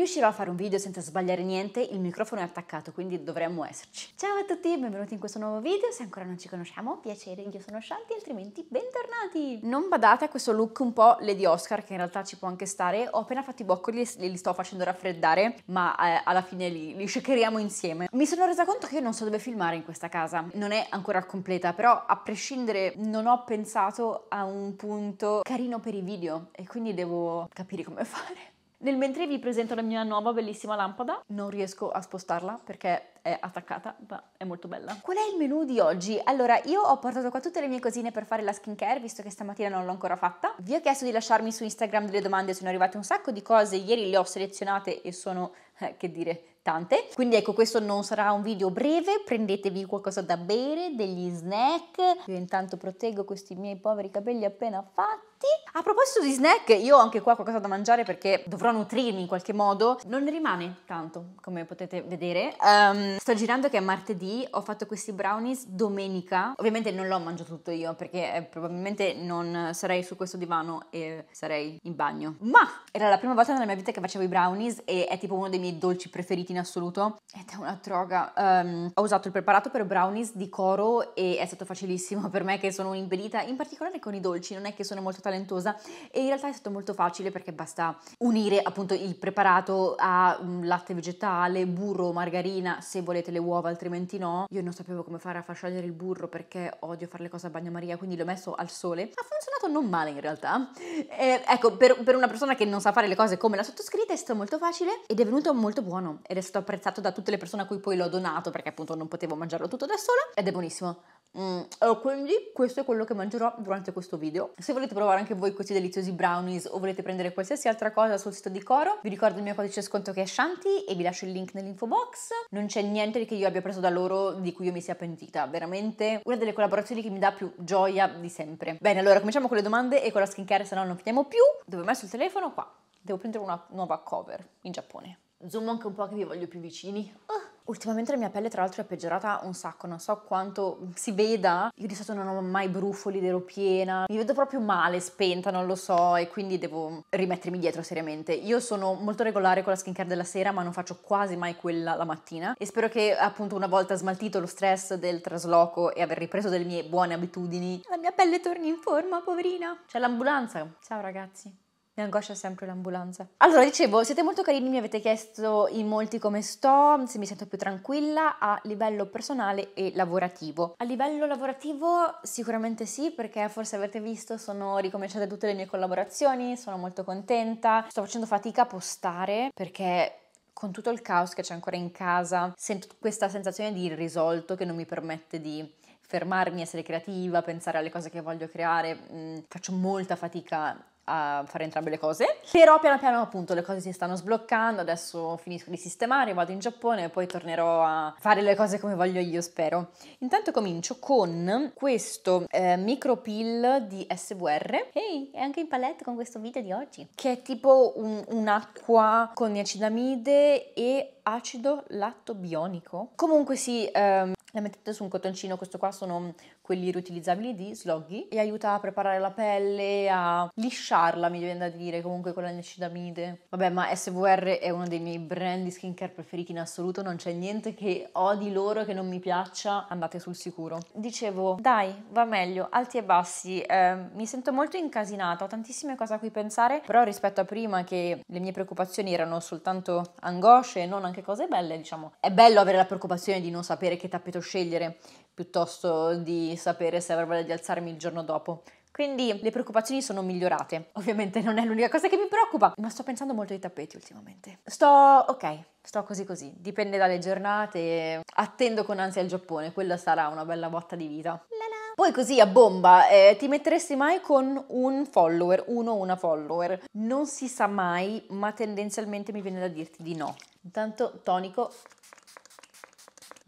riuscirò a fare un video senza sbagliare niente, il microfono è attaccato, quindi dovremmo esserci. Ciao a tutti, benvenuti in questo nuovo video, se ancora non ci conosciamo, piacere, io sono Shanti, altrimenti bentornati! Non badate a questo look un po' Lady Oscar, che in realtà ci può anche stare, ho appena fatto i boccoli e li sto facendo raffreddare, ma eh, alla fine li, li shakeriamo insieme. Mi sono resa conto che io non so dove filmare in questa casa, non è ancora completa, però a prescindere non ho pensato a un punto carino per i video e quindi devo capire come fare. Nel mentre vi presento la mia nuova bellissima lampada, non riesco a spostarla perché è attaccata, ma è molto bella. Qual è il menù di oggi? Allora, io ho portato qua tutte le mie cosine per fare la skincare, visto che stamattina non l'ho ancora fatta. Vi ho chiesto di lasciarmi su Instagram delle domande, sono arrivate un sacco di cose, ieri le ho selezionate e sono, eh, che dire, tante. Quindi ecco, questo non sarà un video breve, prendetevi qualcosa da bere, degli snack. Io intanto proteggo questi miei poveri capelli appena fatti a proposito di snack, io ho anche qua qualcosa da mangiare perché dovrò nutrirmi in qualche modo. Non ne rimane tanto, come potete vedere. Um, sto girando che è martedì, ho fatto questi brownies domenica. Ovviamente non l'ho mangiato tutto io perché eh, probabilmente non sarei su questo divano e sarei in bagno. Ma era la prima volta nella mia vita che facevo i brownies e è tipo uno dei miei dolci preferiti in assoluto. Ed è una droga. Um, ho usato il preparato per brownies di coro e è stato facilissimo per me che sono un'imbedita, in particolare con i dolci, non è che sono molto calentosa e in realtà è stato molto facile perché basta unire appunto il preparato a mm, latte vegetale, burro, margarina, se volete le uova altrimenti no. Io non sapevo come fare a far sciogliere il burro perché odio fare le cose a bagnomaria, quindi l'ho messo al sole. Ha funzionato non male in realtà. Eh, ecco, per, per, una persona che non sa fare le cose come la sottoscritta è stato molto facile ed è venuto molto buono ed è stato apprezzato da tutte le persone a cui poi l'ho donato perché appunto non potevo mangiarlo tutto da sola ed è buonissimo. Mm, eh, quindi questo è quello che mangerò durante questo video se volete provare anche voi questi deliziosi brownies o volete prendere qualsiasi altra cosa sul sito di Coro vi ricordo il mio codice sconto che è Shanti e vi lascio il link nell'info box non c'è niente che io abbia preso da loro di cui io mi sia pentita veramente una delle collaborazioni che mi dà più gioia di sempre bene allora cominciamo con le domande e con la skincare se no non finiamo più dove ho messo il telefono qua devo prendere una nuova cover in Giappone zoom anche un po' che vi voglio più vicini uh. Ultimamente la mia pelle tra l'altro è peggiorata un sacco, non so quanto si veda. Io di solito non ho mai brufoli ero piena, mi vedo proprio male, spenta, non lo so e quindi devo rimettermi dietro seriamente. Io sono molto regolare con la skincare della sera ma non faccio quasi mai quella la mattina e spero che appunto una volta smaltito lo stress del trasloco e aver ripreso delle mie buone abitudini la mia pelle torni in forma, poverina. C'è l'ambulanza. Ciao ragazzi. Mi angoscia sempre l'ambulanza. Allora, dicevo, siete molto carini, mi avete chiesto in molti come sto, se mi sento più tranquilla a livello personale e lavorativo. A livello lavorativo sicuramente sì, perché forse avete visto, sono ricominciate tutte le mie collaborazioni, sono molto contenta, sto facendo fatica a postare perché con tutto il caos che c'è ancora in casa, sento questa sensazione di irrisolto che non mi permette di fermarmi, essere creativa, pensare alle cose che voglio creare, mm, faccio molta fatica a fare entrambe le cose. Però piano piano appunto le cose si stanno sbloccando, adesso finisco di sistemare, vado in Giappone e poi tornerò a fare le cose come voglio io, spero. Intanto comincio con questo eh, micro pill di SVR. Ehi, hey, è anche in palette con questo video di oggi. Che è tipo un, un'acqua con niacinamide e acido lattobio. Bionico. Comunque sì, ehm, la mettete su un cotoncino, questo qua sono quelli riutilizzabili di Sloggy e aiuta a preparare la pelle, a lisciarla mi viene da dire comunque con la niacinamide. Vabbè ma SVR è uno dei miei brand di skincare preferiti in assoluto, non c'è niente che ho di loro che non mi piaccia, andate sul sicuro. Dicevo dai va meglio, alti e bassi, eh, mi sento molto incasinata, ho tantissime cose a cui pensare, però rispetto a prima che le mie preoccupazioni erano soltanto angosce e non anche cose belle diciamo, è bello avere la preoccupazione di non sapere che tappeto esempio scegliere piuttosto di sapere se avrò voglia di alzarmi il giorno dopo. Quindi le preoccupazioni sono migliorate. Ovviamente non è l'unica cosa che mi preoccupa, ma sto pensando molto ai tappeti ultimamente. Sto ok, sto così così, dipende dalle giornate. Attendo con ansia il Giappone, quella sarà una bella botta di vita. La poi così a bomba, eh, ti metteresti mai con un follower, uno o una follower? Non si sa mai, ma tendenzialmente mi viene da dirti di no. Intanto tonico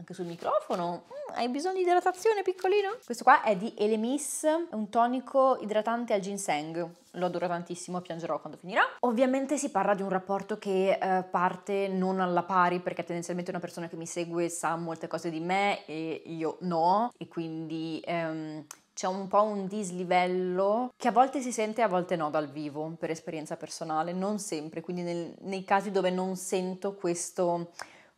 anche sul microfono. Mm, hai bisogno di idratazione, piccolino? Questo qua è di Elemis, è un tonico idratante al ginseng. Lo adoro tantissimo, piangerò quando finirà. Ovviamente si parla di un rapporto che eh, parte non alla pari, perché tendenzialmente una persona che mi segue sa molte cose di me e io no, e quindi ehm, c'è un po' un dislivello che a volte si sente e a volte no dal vivo, per esperienza personale, non sempre, quindi nel, nei casi dove non sento questo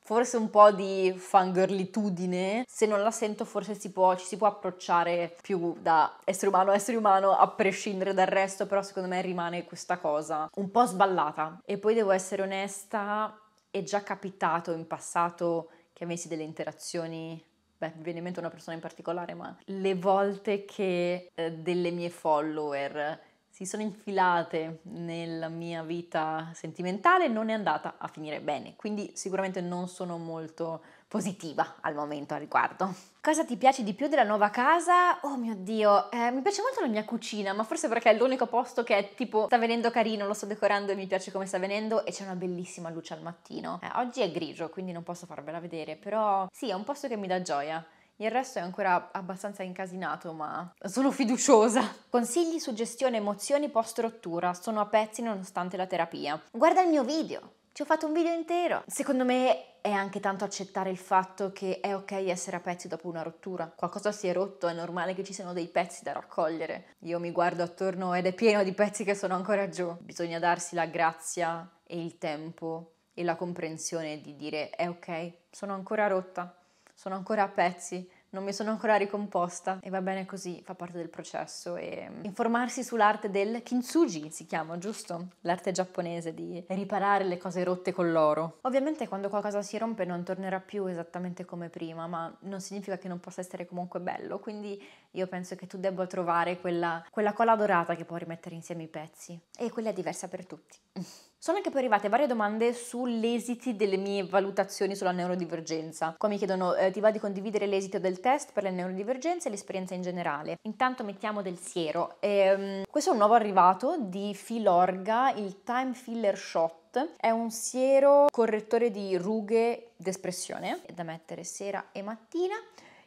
forse un po' di fangirlitudine, se non la sento forse si può, ci si può approcciare più da essere umano a essere umano a prescindere dal resto, però secondo me rimane questa cosa un po' sballata. E poi devo essere onesta, è già capitato in passato che avessi delle interazioni beh, mi viene in mente una persona in particolare, ma le volte che eh, delle mie follower si sono infilate nella mia vita sentimentale non è andata a finire bene, quindi sicuramente non sono molto positiva al momento al riguardo. Cosa ti piace di più della nuova casa? Oh mio dio, eh, mi piace molto la mia cucina, ma forse perché è l'unico posto che è tipo sta venendo carino, lo sto decorando e mi piace come sta venendo e c'è una bellissima luce al mattino. Eh, oggi è grigio, quindi non posso farvela vedere, però sì, è un posto che mi dà gioia. Il resto è ancora abbastanza incasinato, ma sono fiduciosa. Consigli, suggestioni, emozioni post rottura sono a pezzi nonostante la terapia. Guarda il mio video, ci ho fatto un video intero. Secondo me è anche tanto accettare il fatto che è ok essere a pezzi dopo una rottura. Qualcosa si è rotto, è normale che ci siano dei pezzi da raccogliere. Io mi guardo attorno ed è pieno di pezzi che sono ancora giù. Bisogna darsi la grazia e il tempo e la comprensione di dire è ok, sono ancora rotta sono ancora a pezzi, non mi sono ancora ricomposta e va bene così, fa parte del processo. E mm, informarsi sull'arte del kintsugi si chiama, giusto? L'arte giapponese di riparare le cose rotte con l'oro. Ovviamente quando qualcosa si rompe non tornerà più esattamente come prima, ma non significa che non possa essere comunque bello, quindi io penso che tu debba trovare quella, quella cola dorata che può rimettere insieme i pezzi e quella è diversa per tutti. Sono anche poi arrivate varie domande sull'esito delle mie valutazioni sulla neurodivergenza. Qua mi chiedono eh, ti va di condividere l'esito del test per le neurodivergenze e l'esperienza in generale. Intanto mettiamo del siero. Ehm, questo è un nuovo arrivato di Filorga, il Time Filler Shot è un siero correttore di rughe d'espressione da mettere sera e mattina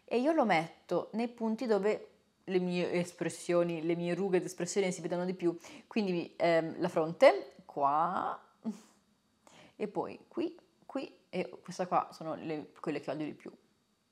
e io lo metto nei punti dove le mie espressioni, le mie rughe d'espressione si vedono di più, quindi ehm, la fronte, qua e poi qui, qui e questa qua sono le, quelle che odio di più.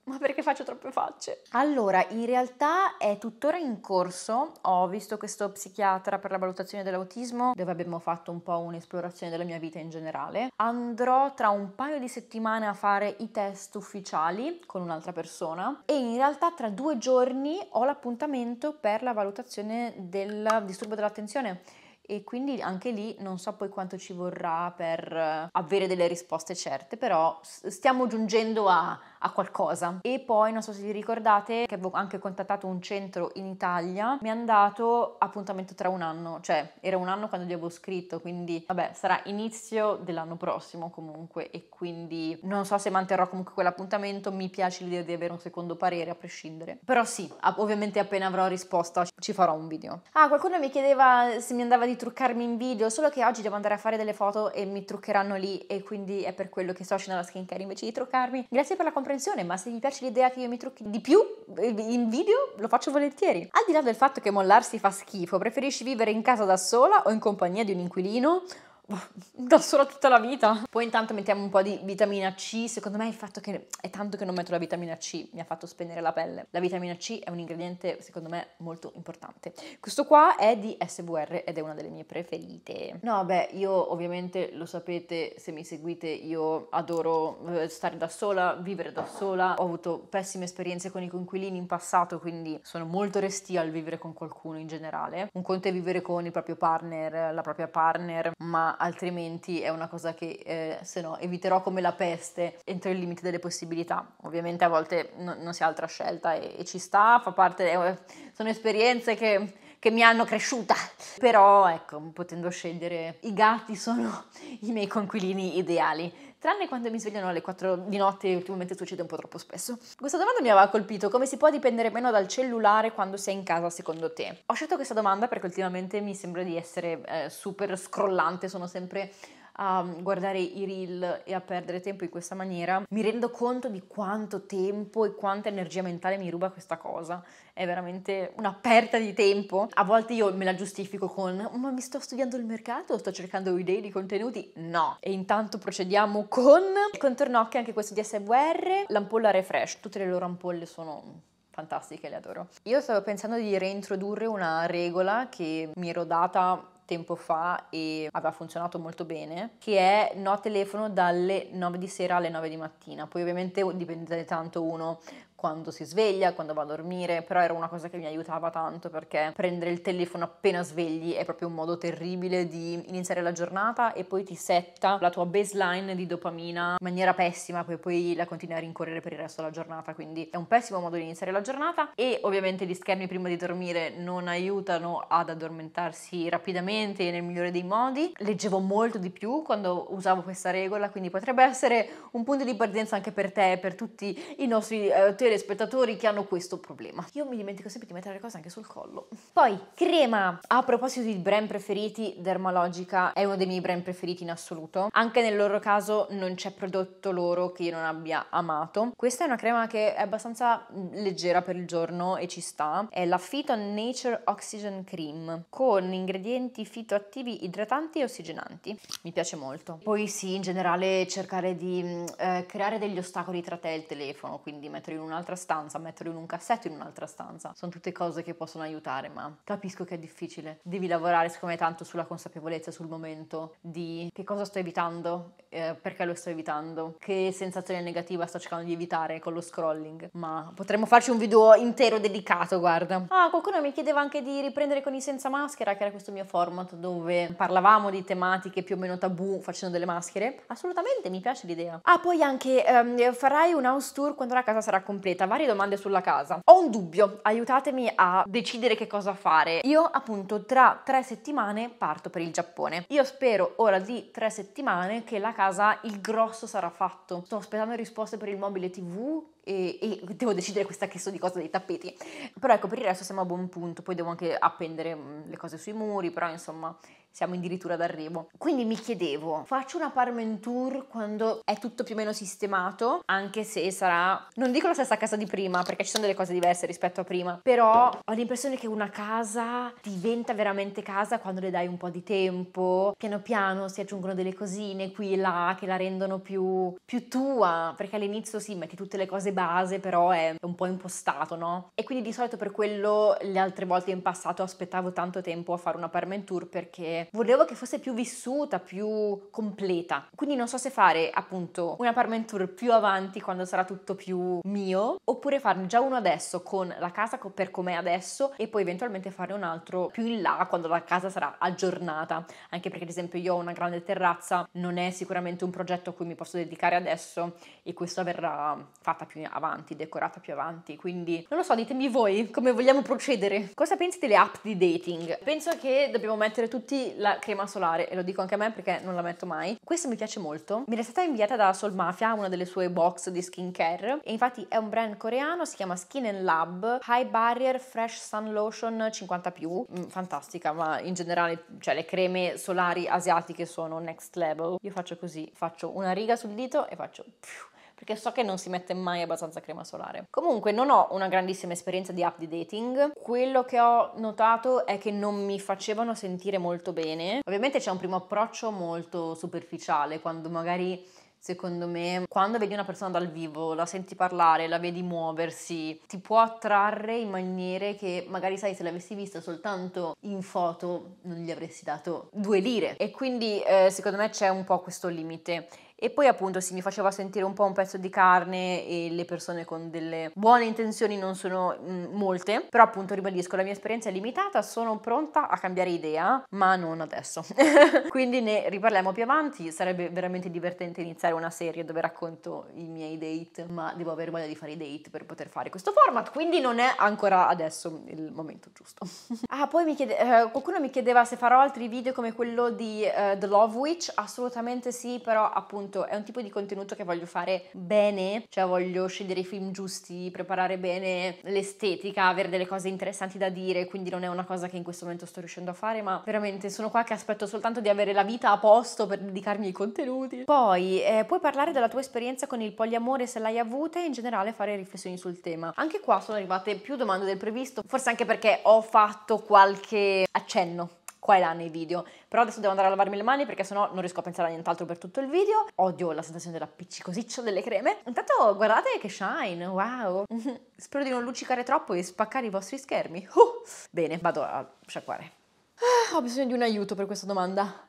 Ma perché faccio troppe facce? Allora, in realtà è tuttora in corso. Ho visto questo psichiatra per la valutazione dell'autismo, dove abbiamo fatto un po' un'esplorazione della mia vita in generale. Andrò tra un paio di settimane a fare i test ufficiali con un'altra persona e in realtà tra due giorni ho l'appuntamento per la valutazione del disturbo dell'attenzione e quindi anche lì non so poi quanto ci vorrà per eh, avere delle risposte certe, però stiamo giungendo a, a, qualcosa. E poi non so se vi ricordate che avevo anche contattato un centro in Italia, mi hanno dato appuntamento tra un anno, cioè era un anno quando gli avevo scritto, quindi vabbè sarà inizio dell'anno prossimo comunque e quindi non so se manterrò comunque quell'appuntamento, mi piace l'idea di avere un secondo parere a prescindere. Però sì, ovviamente appena avrò risposta ci farò un video. Ah, qualcuno mi chiedeva se mi andava di di truccarmi in video, solo che oggi devo andare a fare delle foto e mi truccheranno lì e quindi è per quello che sto uscendo la skincare invece di truccarmi. Grazie per la comprensione, ma se vi piace l'idea che io mi trucchi di più eh, in video, lo faccio volentieri. Al di là del fatto che mollarsi fa schifo, preferisci vivere in casa da sola o in compagnia di un inquilino? da sola tutta la vita. Poi intanto mettiamo un po' di vitamina C, secondo me il fatto che è tanto che non metto la vitamina C mi ha fatto spegnere la pelle. La vitamina C è un ingrediente secondo me molto importante. Questo qua è di SVR ed è una delle mie preferite. No, vabbè io ovviamente lo sapete se mi seguite, io adoro eh, stare da sola, vivere da sola. Ho avuto pessime esperienze con i coinquilini in passato, quindi sono molto restia al vivere con qualcuno in generale. Un conto è vivere con il proprio partner, la propria partner, ma altrimenti è una cosa che eh, se no eviterò come la peste entro il limite delle possibilità. Ovviamente a volte no, non si ha altra scelta e, e ci sta, fa parte, eh, sono esperienze che, che mi hanno cresciuta. Però ecco, potendo scegliere, i gatti sono i miei conquilini ideali tranne quando mi svegliano alle 4 di notte, ultimamente succede un po' troppo spesso. Questa domanda mi aveva colpito, come si può dipendere meno dal cellulare quando sei in casa secondo te? Ho scelto questa domanda perché ultimamente mi sembra di essere eh, super scrollante, sono sempre a guardare i reel e a perdere tempo in questa maniera, mi rendo conto di quanto tempo e quanta energia mentale mi ruba questa cosa. È veramente una perda di tempo. A volte io me la giustifico con ma mi sto studiando il mercato, sto cercando idee di contenuti. No. E intanto procediamo con il contornocchi anche questo DSVR, l'ampolla refresh. Tutte le loro ampolle sono fantastiche, le adoro. Io stavo pensando di reintrodurre una regola che mi ero data tempo fa e aveva funzionato molto bene, che è no telefono dalle 9 di sera alle 9 di mattina. Poi ovviamente dipende tanto uno quando si sveglia, quando va a dormire, però era una cosa che mi aiutava tanto perché prendere il telefono appena svegli è proprio un modo terribile di iniziare la giornata e poi ti setta la tua baseline di dopamina in maniera pessima, poi poi la continui a rincorrere per il resto della giornata, quindi è un pessimo modo di iniziare la giornata e ovviamente gli schermi prima di dormire non aiutano ad addormentarsi rapidamente nel migliore dei modi. Leggevo molto di più quando usavo questa regola, quindi potrebbe essere un punto di partenza anche per te, e per tutti i nostri eh, telespettatori che hanno questo problema. Io mi dimentico sempre di mettere le cose anche sul collo. Poi, crema. A proposito di brand preferiti, Dermalogica è uno dei miei brand preferiti in assoluto. Anche nel loro caso non c'è prodotto loro che io non abbia amato. Questa è una crema che è abbastanza leggera per il giorno e ci sta. È la Fito Nature Oxygen Cream con ingredienti fitoattivi idratanti e ossigenanti. Mi piace molto. Poi sì, in generale cercare di mm, eh, creare degli ostacoli tra te e il telefono, quindi mettere in una un'altra stanza, metterlo in un cassetto in un'altra stanza. Sono tutte cose che possono aiutare, ma capisco che è difficile. Devi lavorare, secondo me, tanto sulla consapevolezza, sul momento di che cosa sto evitando, eh, perché lo sto evitando, che sensazione negativa sto cercando di evitare con lo scrolling. Ma potremmo farci un video intero dedicato, guarda. Ah, qualcuno mi chiedeva anche di riprendere con i senza maschera, che era questo mio format dove parlavamo di tematiche più o meno tabù facendo delle maschere. Assolutamente mi piace l'idea. Ah, poi anche ehm, farai un house tour quando la casa sarà completa completa, varie domande sulla casa. Ho un dubbio, aiutatemi a decidere che cosa fare. Io appunto tra tre settimane parto per il Giappone. Io spero ora di tre settimane che la casa, il grosso sarà fatto. Sto aspettando risposte per il mobile TV, e, e, devo decidere questa che so di cosa dei tappeti. Però ecco, per il resto siamo a buon punto, poi devo anche appendere mm, le cose sui muri, però insomma siamo addirittura d'arrivo. Quindi mi chiedevo, faccio una parmentour quando è tutto più o meno sistemato, anche se sarà, non dico la stessa casa di prima, perché ci sono delle cose diverse rispetto a prima, però ho l'impressione che una casa diventa veramente casa quando le dai un po' di tempo, piano piano si aggiungono delle cosine qui e là che la rendono più, più tua, perché all'inizio sì, metti tutte le cose base, però è un po' impostato, no? E quindi di solito per quello le altre volte in passato aspettavo tanto tempo a fare una parmentour perché volevo che fosse più vissuta, più completa. Quindi non so se fare appunto una apartment più avanti quando sarà tutto più mio, oppure farne già uno adesso con la casa per com'è adesso e poi eventualmente fare un altro più in là quando la casa sarà aggiornata, anche perché ad esempio io ho una grande terrazza, non è sicuramente un progetto a cui mi posso dedicare adesso e questo verrà fatta più avanti, decorata più avanti, quindi non lo so, ditemi voi come vogliamo procedere. Cosa pensi delle app di dating? Penso che dobbiamo mettere tutti la crema solare e lo dico anche a me perché non la metto mai. Questa mi piace molto. Mi è stata inviata da Sol Mafia, una delle sue box di skincare e infatti è un brand coreano, si chiama Skin Lab High Barrier Fresh Sun Lotion 50+, mm, fantastica, ma in generale, cioè le creme solari asiatiche sono next level. Io faccio così, faccio una riga sul dito e faccio più perché so che non si mette mai abbastanza crema solare. Comunque non ho una grandissima esperienza di app di dating, quello che ho notato è che non mi facevano sentire molto bene. Ovviamente c'è un primo approccio molto superficiale quando magari secondo me, quando vedi una persona dal vivo, la senti parlare, la vedi muoversi, ti può attrarre in maniere che magari sai se l'avessi vista soltanto in foto non gli avresti dato due lire. E quindi eh, secondo me c'è un po' questo limite. E poi appunto si mi faceva sentire un po' un pezzo di carne e le persone con delle buone intenzioni non sono mh, mm, molte, però appunto ribadisco la mia esperienza è limitata, sono pronta a cambiare idea, ma non adesso. Quindi ne riparliamo più avanti, sarebbe veramente divertente iniziare una serie dove racconto i miei date, ma devo avere voglia di fare i date per poter fare questo format, quindi non è ancora adesso il momento giusto. ah, poi mi chiede, eh, qualcuno mi chiedeva se farò altri video come quello di eh, The Love Witch, assolutamente sì, però appunto appunto è un tipo di contenuto che voglio fare bene, cioè voglio scegliere i film giusti, preparare bene l'estetica, avere delle cose interessanti da dire, quindi non è una cosa che in questo momento sto riuscendo a fare, ma veramente sono qua che aspetto soltanto di avere la vita a posto per dedicarmi ai contenuti. Poi eh, puoi parlare della tua esperienza con il poliamore se l'hai avuta e in generale fare riflessioni sul tema. Anche qua sono arrivate più domande del previsto, forse anche perché ho fatto qualche accenno qua e là nei video. Però adesso devo andare a lavarmi le mani perché sennò non riesco a pensare a nient'altro per tutto il video. Odio la sensazione dell'appiccicosiccio delle creme. Intanto guardate che shine, wow. Spero di non luccicare troppo e spaccare i vostri schermi. Uh. Bene, vado a sciacquare. Ah, ho bisogno di un aiuto per questa domanda.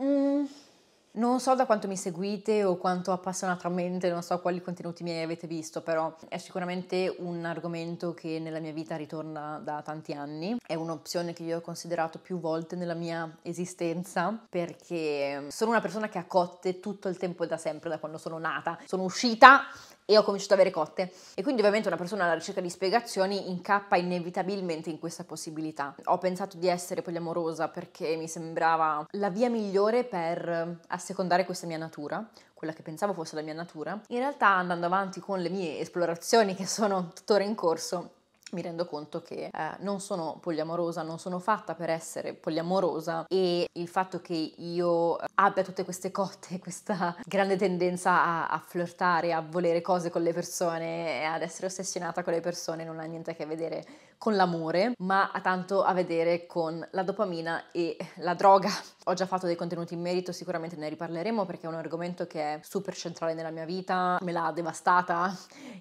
Mmm non so da quanto mi seguite o quanto appassionatamente, non so quali contenuti miei avete visto, però è sicuramente un argomento che nella mia vita ritorna da tanti anni. È un'opzione che io ho considerato più volte nella mia esistenza perché sono una persona che ha cotte tutto il tempo e da sempre, da quando sono nata. Sono uscita e ho cominciato ad avere cotte. E quindi ovviamente una persona alla ricerca di spiegazioni incappa inevitabilmente in questa possibilità. Ho pensato di essere poliamorosa perché mi sembrava la via migliore per assecondare questa mia natura, quella che pensavo fosse la mia natura. In realtà andando avanti con le mie esplorazioni che sono tuttora in corso, mi rendo conto che eh, non sono poliamorosa, non sono fatta per essere poliamorosa e il fatto che io eh, abbia tutte queste cotte, questa grande tendenza a, a flirtare, a volere cose con le persone, e ad essere ossessionata con le persone non ha niente a che vedere con l'amore, ma ha tanto a vedere con la dopamina e la droga. Ho già fatto dei contenuti in merito, sicuramente ne riparleremo perché è un argomento che è super centrale nella mia vita, me l'ha devastata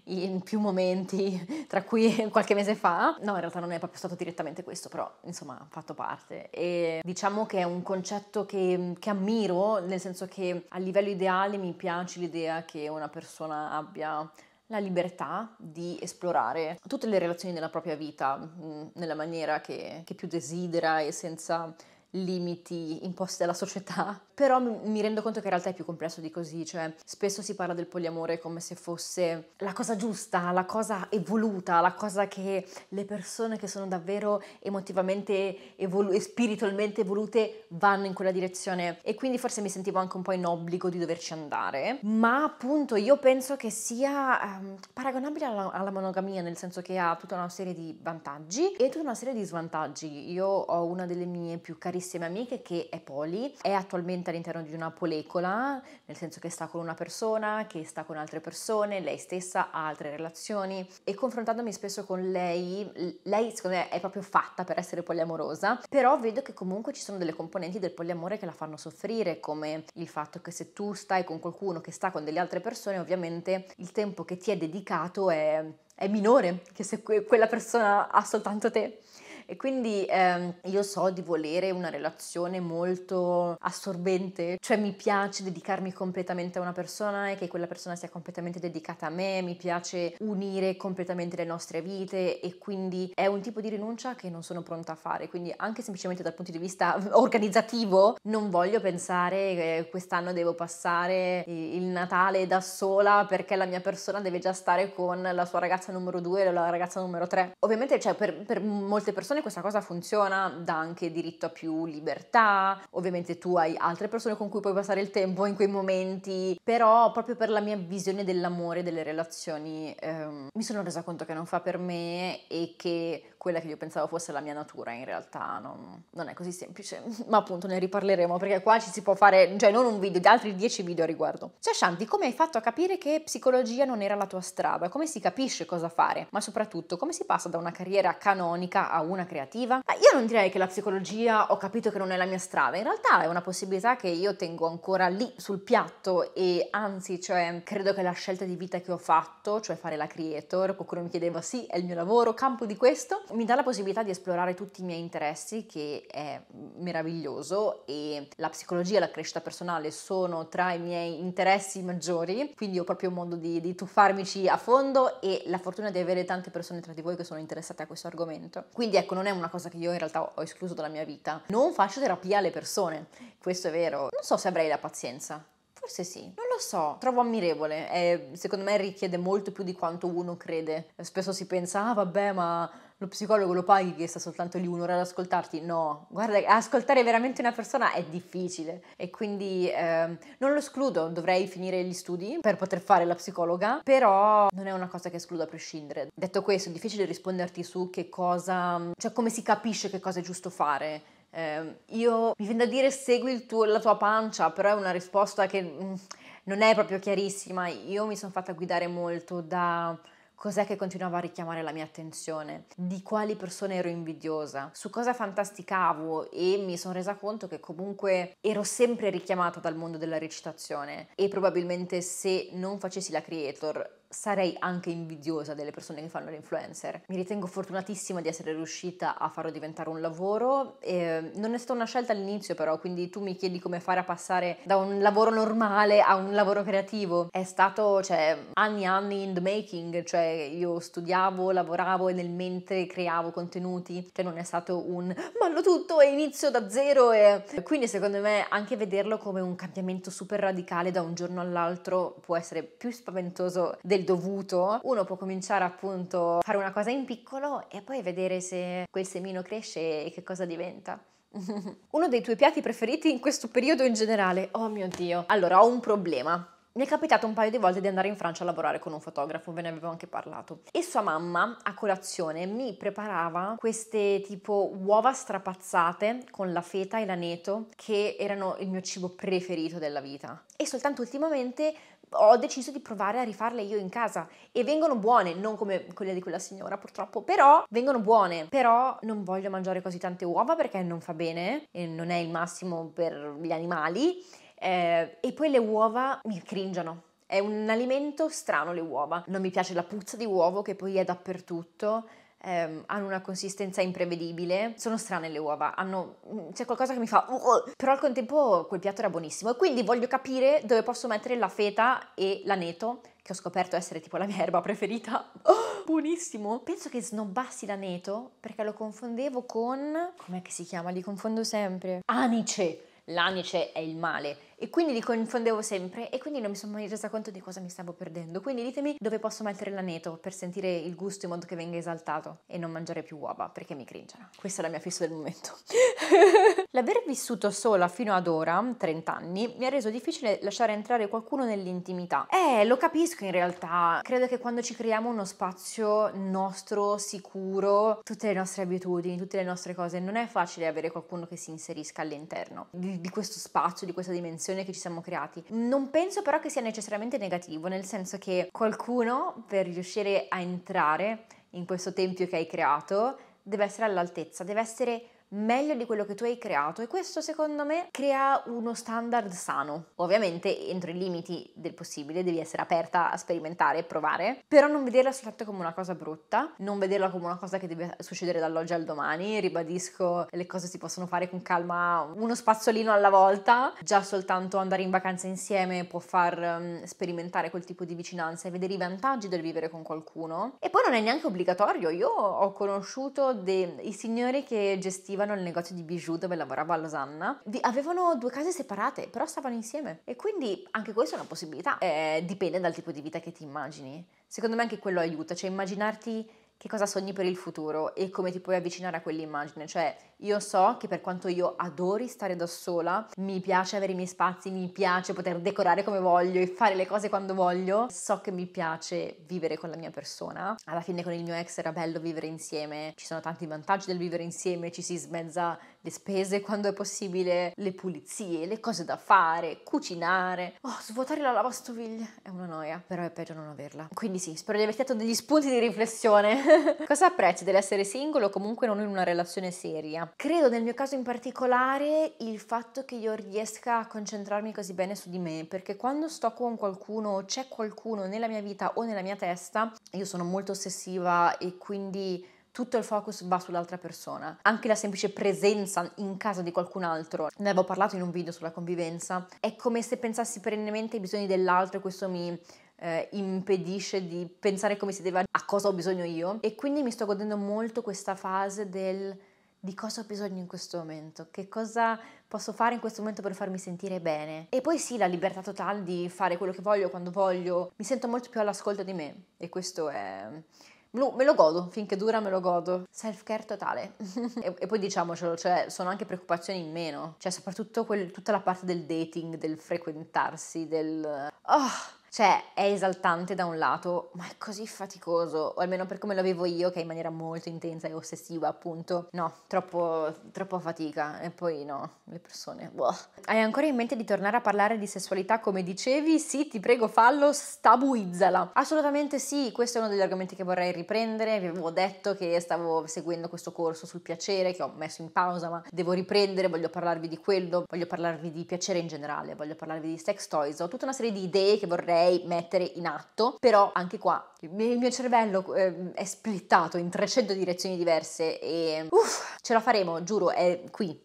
in più momenti, tra cui qualche mese fa. No, in realtà non è proprio stato direttamente questo, però insomma ha fatto parte. E diciamo che è un concetto che, che ammiro, nel senso che a livello ideale mi piace l'idea che una persona abbia la libertà di esplorare tutte le relazioni della propria vita mh, mm, nella maniera che, che più desidera e senza limiti imposti dalla società, però mi rendo conto che in realtà è più complesso di così, cioè spesso si parla del poliamore come se fosse la cosa giusta, la cosa evoluta, la cosa che le persone che sono davvero emotivamente evolu- e spiritualmente evolute vanno in quella direzione e quindi forse mi sentivo anche un po' in obbligo di doverci andare, ma appunto io penso che sia ehm, paragonabile alla, alla monogamia nel senso che ha tutta una serie di vantaggi e tutta una serie di svantaggi. Io ho una delle mie più carissime carissime amiche che è Poli, è attualmente all'interno di una polecola, nel senso che sta con una persona, che sta con altre persone, lei stessa ha altre relazioni e confrontandomi spesso con lei, lei secondo me è proprio fatta per essere poliamorosa, però vedo che comunque ci sono delle componenti del poliamore che la fanno soffrire, come il fatto che se tu stai con qualcuno che sta con delle altre persone, ovviamente il tempo che ti è dedicato è, è minore che se quella persona ha soltanto te. E quindi ehm, io so di volere una relazione molto assorbente, cioè mi piace dedicarmi completamente a una persona e che quella persona sia completamente dedicata a me, mi piace unire completamente le nostre vite e quindi è un tipo di rinuncia che non sono pronta a fare, quindi anche semplicemente dal punto di vista organizzativo non voglio pensare che quest'anno devo passare il Natale da sola perché la mia persona deve già stare con la sua ragazza numero 2 e la ragazza numero 3. Ovviamente cioè, per, per molte persone questa cosa funziona, dà anche diritto a più libertà, ovviamente tu hai altre persone con cui puoi passare il tempo in quei momenti, però proprio per la mia visione dell'amore e delle relazioni ehm, mi sono resa conto che non fa per me e che quella che io pensavo fosse la mia natura, in realtà non, non, è così semplice, ma appunto ne riparleremo perché qua ci si può fare, cioè non un video, altri dieci video a riguardo. Cioè Shanti, come hai fatto a capire che psicologia non era la tua strada? Come si capisce cosa fare? Ma soprattutto, come si passa da una carriera canonica a una creativa? Ma io non direi che la psicologia ho capito che non è la mia strada, in realtà è una possibilità che io tengo ancora lì sul piatto e anzi, cioè, credo che la scelta di vita che ho fatto, cioè fare la creator, qualcuno mi chiedeva sì, è il mio lavoro, campo di questo, mi dà la possibilità di esplorare tutti i miei interessi, che è meraviglioso e la psicologia e la crescita personale sono tra i miei interessi maggiori, quindi ho proprio un modo di, di tuffarmici a fondo e la fortuna di avere tante persone tra di voi che sono interessate a questo argomento. Quindi ecco, non è una cosa che io in realtà ho escluso dalla mia vita. Non faccio terapia alle persone, questo è vero. Non so se avrei la pazienza. Forse sì, non lo so, trovo ammirevole, eh, secondo me richiede molto più di quanto uno crede. Spesso si pensa, ah vabbè, ma lo psicologo lo paghi che sta soltanto lì un'ora ad ascoltarti? No, guarda, ascoltare veramente una persona è difficile e quindi eh, non lo escludo, dovrei finire gli studi per poter fare la psicologa, però non è una cosa che escludo a prescindere. Detto questo, è difficile risponderti su che cosa, cioè come si capisce che cosa è giusto fare. Eh, io mi viene da dire segui tuo, la tua pancia, però è una risposta che... Mm, non è proprio chiarissima, io mi sono fatta guidare molto da cos'è che continuava a richiamare la mia attenzione, di quali persone ero invidiosa, su cosa fantasticavo e mi sono resa conto che comunque ero sempre richiamata dal mondo della recitazione e probabilmente se non facessi la creator sarei anche invidiosa delle persone che fanno l'influencer. Mi ritengo fortunatissima di essere riuscita a farlo diventare un lavoro. E ehm, non è stata una scelta all'inizio, però, quindi tu mi chiedi come fare a passare da un lavoro normale a un lavoro creativo. È stato, cioè, anni e anni in the making, cioè io studiavo, lavoravo e nel mentre creavo contenuti, cioè non è stato un mollo tutto e inizio da zero e quindi secondo me anche vederlo come un cambiamento super radicale da un giorno all'altro può essere più spaventoso del del dovuto, uno può cominciare appunto a fare una cosa in piccolo e poi vedere se quel semino cresce e che cosa diventa. uno dei tuoi piatti preferiti in questo periodo in generale? Oh mio Dio. Allora, ho un problema. Mi è capitato un paio di volte di andare in Francia a lavorare con un fotografo, ve ne avevo anche parlato. E sua mamma a colazione mi preparava queste tipo uova strapazzate con la feta e l'aneto, che erano il mio cibo preferito della vita. E soltanto ultimamente ho deciso di provare a rifarle io in casa e vengono buone, non come quelle di quella signora purtroppo, però vengono buone, però non voglio mangiare così tante uova perché non fa bene e non è il massimo per gli animali eh, e poi le uova mi cringiano. È un alimento strano le uova, non mi piace la puzza di uovo che poi è dappertutto, ehm, hanno una consistenza imprevedibile, sono strane le uova, hanno, mm, c'è qualcosa che mi fa... però al contempo quel piatto era buonissimo e quindi voglio capire dove posso mettere la feta e l'aneto che ho scoperto essere tipo la mia erba preferita. Oh, buonissimo! Penso che snobbassi l'aneto perché lo confondevo con... com'è che si chiama? Li confondo sempre. Anice! L'anice è il male e quindi li confondevo sempre e quindi non mi sono mai resa conto di cosa mi stavo perdendo. Quindi ditemi dove posso mettere l'aneto per sentire il gusto in modo che venga esaltato e non mangiare più uova perché mi cringiano. Questa è la mia fissa del momento. L'aver vissuto sola fino ad ora, 30 anni, mi ha reso difficile lasciare entrare qualcuno nell'intimità. Eh, lo capisco in realtà. Credo che quando ci creiamo uno spazio nostro, sicuro, tutte le nostre abitudini, tutte le nostre cose, non è facile avere qualcuno che si inserisca all'interno di, di questo spazio, di questa dimensione che ci siamo creati. Non penso però che sia necessariamente negativo, nel senso che qualcuno per riuscire a entrare in questo tempio che hai creato deve essere all'altezza, deve essere meglio di quello che tu hai creato e questo secondo me crea uno standard sano. Ovviamente entro i limiti del possibile devi essere aperta a sperimentare e provare, però non vederla soltanto come una cosa brutta, non vederla come una cosa che deve succedere dall'oggi al domani, ribadisco le cose si possono fare con calma, uno spazzolino alla volta, già soltanto andare in vacanza insieme può far um, sperimentare quel tipo di vicinanza e vedere i vantaggi del vivere con qualcuno e poi non è neanche obbligatorio, io ho conosciuto dei, signori che gestivano avevano il negozio di bijou dove lavorava a Losanna, di, avevano due case separate, però stavano insieme. E quindi anche questa è una possibilità. Eh, dipende dal tipo di vita che ti immagini. Secondo me anche quello aiuta, cioè immaginarti che cosa sogni per il futuro e come ti puoi avvicinare a quell'immagine. Cioè, io so che per quanto io adori stare da sola, mi piace avere i miei spazi, mi piace poter decorare come voglio e fare le cose quando voglio, so che mi piace vivere con la mia persona. Alla fine con il mio ex era bello vivere insieme, ci sono tanti vantaggi del vivere insieme, ci si smezza le spese quando è possibile, le pulizie, le cose da fare, cucinare. Oh, svuotare la lavastoviglie è una noia, però è peggio non averla. Quindi sì, spero di averti dato degli spunti di riflessione. Cosa apprezzi dell'essere singolo o comunque non in una relazione seria? Credo nel mio caso in particolare il fatto che io riesca a concentrarmi così bene su di me, perché quando sto con qualcuno o c'è qualcuno nella mia vita o nella mia testa, io sono molto ossessiva e quindi tutto il focus va sull'altra persona. Anche la semplice presenza in casa di qualcun altro, ne avevo parlato in un video sulla convivenza, è come se pensassi perennemente ai bisogni dell'altro e questo mi eh, impedisce di pensare come si deve a cosa ho bisogno io e quindi mi sto godendo molto questa fase del di cosa ho bisogno in questo momento, che cosa posso fare in questo momento per farmi sentire bene. E poi sì, la libertà totale di fare quello che voglio quando voglio, mi sento molto più all'ascolto di me e questo è me lo godo, finché dura me lo godo. Self-care totale. e, e, poi diciamocelo, cioè, sono anche preoccupazioni in meno. Cioè, soprattutto quel, tutta la parte del dating, del frequentarsi, del... Oh, cioè, è esaltante da un lato, ma è così faticoso, o almeno per come lo vivo io, che è in maniera molto intensa e ossessiva, appunto. No, troppo, troppo fatica. E poi no, le persone. Boh. Hai ancora in mente di tornare a parlare di sessualità come dicevi? Sì, ti prego, fallo, stabuizzala. Assolutamente sì, questo è uno degli argomenti che vorrei riprendere. Vi avevo detto che stavo seguendo questo corso sul piacere che ho messo in pausa, ma devo riprendere, voglio parlarvi di quello, voglio parlarvi di piacere in generale, voglio parlarvi di sex toys. Ho tutta una serie di idee che vorrei potrei mettere in atto, però anche qua il mio cervello eh, è splittato in 300 direzioni diverse e uff, ce la faremo, giuro, è qui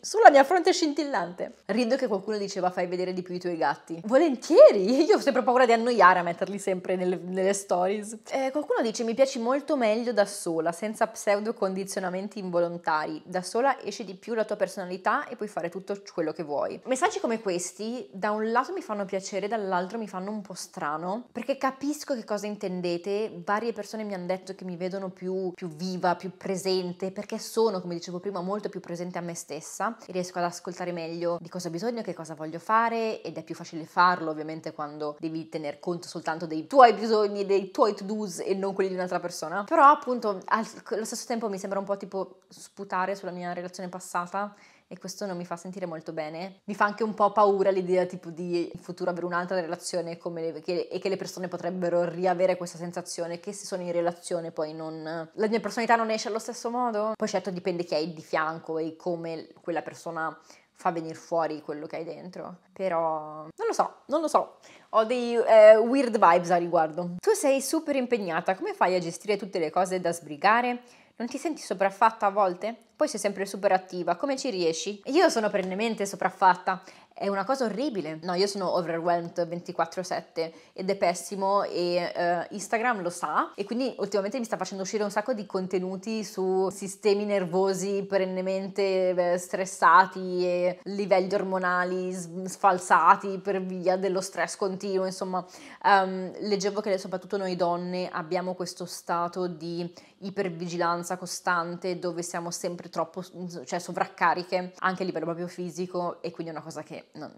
sulla mia fronte scintillante. Rido che qualcuno diceva fai vedere di più i tuoi gatti. Volentieri, io ho sempre paura di annoiare a metterli sempre nelle, nelle stories. Eh, qualcuno dice mi piaci molto meglio da sola, senza pseudo condizionamenti involontari. Da sola esce di più la tua personalità e puoi fare tutto quello che vuoi. Messaggi come questi da un lato mi fanno piacere, dall'altro mi fanno un po' strano, perché capisco che cosa intendete. Varie persone mi hanno detto che mi vedono più, più viva, più presente, perché sono, come dicevo prima, molto più presente a me stessa e riesco ad ascoltare meglio di cosa ho bisogno, che cosa voglio fare ed è più facile farlo ovviamente quando devi tener conto soltanto dei tuoi bisogni, dei tuoi to-dos e non quelli di un'altra persona. Però appunto allo stesso tempo mi sembra un po' tipo sputare sulla mia relazione passata e questo non mi fa sentire molto bene. Mi fa anche un po' paura l'idea tipo di in futuro avere un'altra relazione le, che, e che le persone potrebbero riavere questa sensazione che se sono in relazione poi non... La mia personalità non esce allo stesso modo. Poi certo dipende chi hai di fianco e come quella persona fa venire fuori quello che hai dentro. Però non lo so, non lo so. Ho dei eh, weird vibes a riguardo. Tu sei super impegnata, come fai a gestire tutte le cose da sbrigare? Non ti senti sopraffatta a volte? Poi sei sempre super attiva, come ci riesci? Io sono perennemente sopraffatta, è una cosa orribile. No, io sono overwhelmed 24/7 ed è pessimo e eh, Instagram lo sa e quindi ultimamente mi sta facendo uscire un sacco di contenuti su sistemi nervosi perennemente eh, stressati e livelli ormonali sfalsati per via dello stress continuo, insomma, um, leggevo che soprattutto noi donne abbiamo questo stato di ipervigilanza costante dove siamo sempre troppo, mm, cioè sovraccariche anche a livello proprio fisico e quindi è una cosa che non,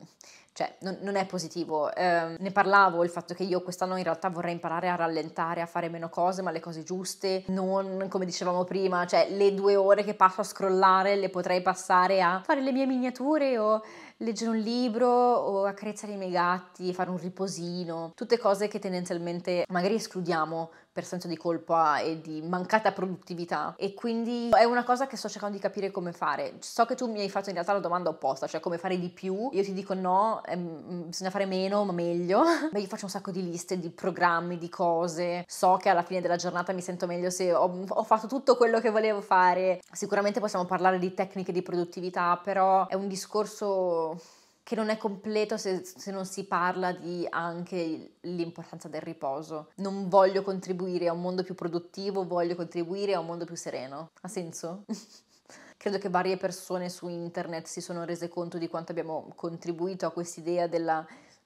cioè non, non è positivo. Eh, ne parlavo il fatto che io quest'anno in realtà vorrei imparare a rallentare, a fare meno cose, ma le cose giuste, non come dicevamo prima, cioè le due ore che passo a scrollare le potrei passare a fare le mie miniature o leggere un libro o accarezzare i miei gatti, fare un riposino, tutte cose che tendenzialmente magari escludiamo per senso di colpa e di mancata produttività e quindi è una cosa che sto cercando di capire come fare. So che tu mi hai fatto in realtà la domanda opposta, cioè come fare di più, io ti dico no, eh, bisogna fare meno ma meglio. Ma io faccio un sacco di liste, di programmi, di cose. So che alla fine della giornata mi sento meglio se ho, ho fatto tutto quello che volevo fare. Sicuramente possiamo parlare di tecniche di produttività, però è un discorso che non è completo se, se, non si parla di anche l'importanza del riposo. Non voglio contribuire a un mondo più produttivo, voglio contribuire a un mondo più sereno. Ha senso? credo che varie persone su internet si sono rese conto di quanto abbiamo contribuito a quest'idea della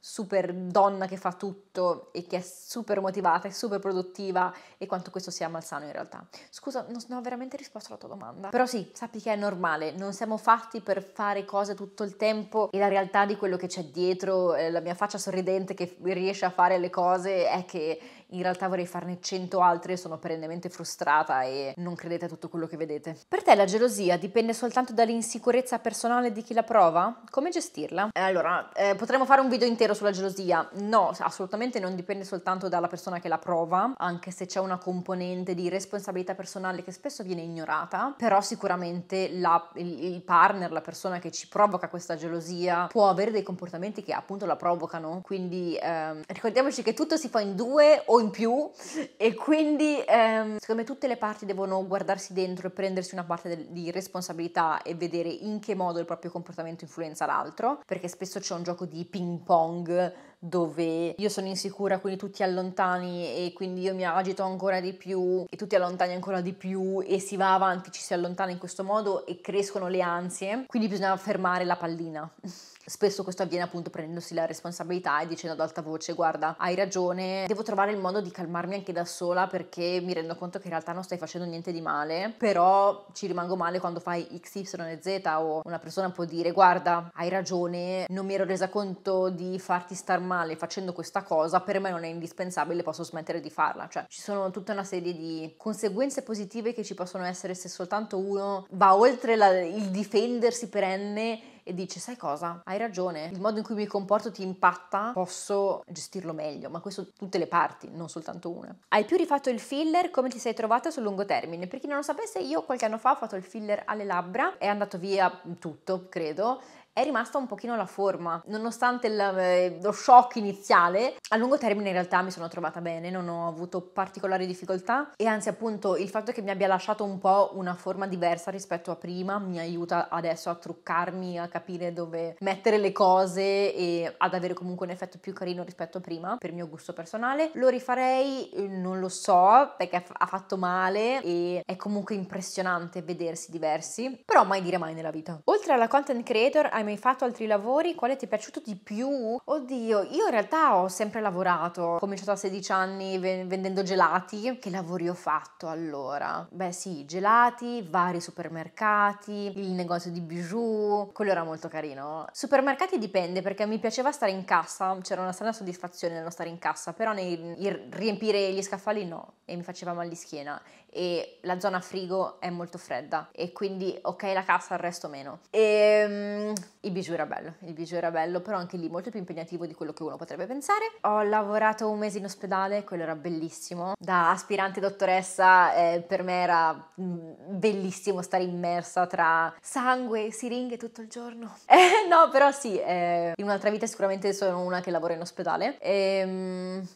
super donna che fa tutto e che è super motivata e super produttiva e quanto questo sia malsano in realtà. Scusa, non, ho veramente risposto alla tua domanda. Però sì, sappi che è normale, non siamo fatti per fare cose tutto il tempo e la realtà di quello che c'è dietro, eh, la mia faccia sorridente che riesce a fare le cose è che in realtà vorrei farne cento altre e sono perennemente frustrata e non credete a tutto quello che vedete. Per te la gelosia dipende soltanto dall'insicurezza personale di chi la prova? Come gestirla? Eh, allora, eh, potremmo fare un video intero sulla gelosia, no, assolutamente non dipende soltanto dalla persona che la prova, anche se c'è una componente di responsabilità personale che spesso viene ignorata, però sicuramente la, il partner, la persona che ci provoca questa gelosia, può avere dei comportamenti che appunto la provocano. Quindi ehm, ricordiamoci che tutto si fa in due o in più e quindi ehm, secondo me tutte le parti devono guardarsi dentro e prendersi una parte de- di responsabilità e vedere in che modo il proprio comportamento influenza l'altro, perché spesso c'è un gioco di ping pong bullying dove io sono insicura, quindi tu ti allontani e quindi io mi agito ancora di più e tu ti allontani ancora di più e si va avanti, ci si allontana in questo modo e crescono le ansie, quindi bisogna fermare la pallina. Spesso questo avviene appunto prendendosi la responsabilità e dicendo ad alta voce guarda hai ragione, devo trovare il modo di calmarmi anche da sola perché mi rendo conto che in realtà non stai facendo niente di male, però ci rimango male quando fai X, Y e Z o una persona può dire guarda hai ragione, non mi ero resa conto di farti star male facendo questa cosa, per me non è indispensabile, posso smettere di farla. Cioè ci sono tutta una serie di conseguenze positive che ci possono essere se soltanto uno va oltre la, il difendersi perenne e dice sai cosa? Hai ragione, il modo in cui mi comporto ti impatta, posso gestirlo meglio, ma questo tutte le parti, non soltanto una. Hai più rifatto il filler, come ti sei trovata sul lungo termine? Per chi non lo sapesse, io qualche anno fa ho fatto il filler alle labbra, è andato via tutto, credo, è rimasta un pochino la forma. Nonostante il, eh, lo shock iniziale, a lungo termine in realtà mi sono trovata bene, non ho avuto particolari difficoltà e anzi appunto il fatto che mi abbia lasciato un po' una forma diversa rispetto a prima mi aiuta adesso a truccarmi, a capire dove mettere le cose e ad avere comunque un effetto più carino rispetto a prima per il mio gusto personale. Lo rifarei? Non lo so perché ha fatto male e è comunque impressionante vedersi diversi, però mai dire mai nella vita. Oltre alla content creator I'm mai fatto altri lavori? Quale ti è piaciuto di più? Oddio, io in realtà ho sempre lavorato. Ho cominciato a 16 anni vendendo gelati. Che lavori ho fatto allora? Beh sì, gelati, vari supermercati, il negozio di bijou, quello era molto carino. Supermercati dipende perché mi piaceva stare in cassa, c'era una strana soddisfazione nello stare in cassa, però nel riempire gli scaffali no e mi faceva mal di schiena e la zona frigo è molto fredda e quindi ok la cassa il resto meno e um, il bijou era bello il bijou era bello però anche lì molto più impegnativo di quello che uno potrebbe pensare ho lavorato un mese in ospedale quello era bellissimo da aspirante dottoressa eh, per me era mm, bellissimo stare immersa tra sangue siringhe tutto il giorno eh, no però sì eh, in un'altra vita sicuramente sono una che lavora in ospedale ehm um,